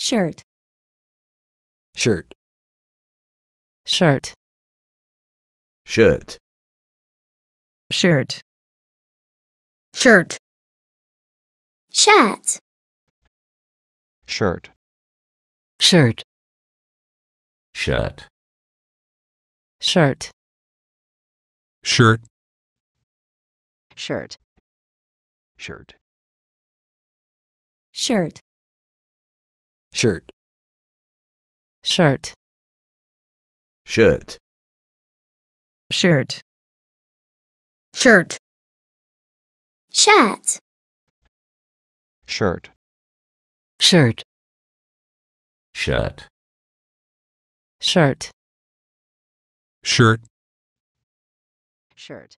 shirt shirt shirt shirt shirt shirt shirt shirt shirt shirt shirt shirt shirt shirt shirt shirt shirt shirt shirt shirt shirt shirt shirt shirt shirt shirt shirt